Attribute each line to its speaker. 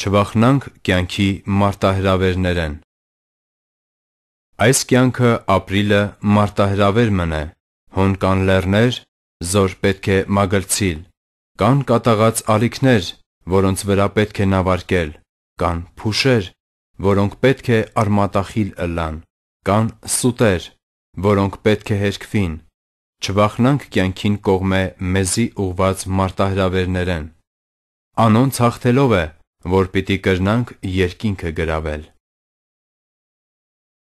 Speaker 1: Չվախնանք կյանքի մարտահրավերներեն։
Speaker 2: Այս կյանքը ապրիլը մարտահրավեր մնե, հոն կան լեռներ, զոր պետք է մագլցիլ, կան կատաղած ալիքներ, որոնց վրա պետք է նավարկել, կան փուշեր, որոնք պետք է արմատախիլ ըլան, կան սուտեր, որոնք պետք է հերկվին, չվախնանք կյանքին կողմե մեզի ուղված մարտահրավերներեն։ Անոնց հաղթելով է որ պիտի կրնանք երկինքը գրավել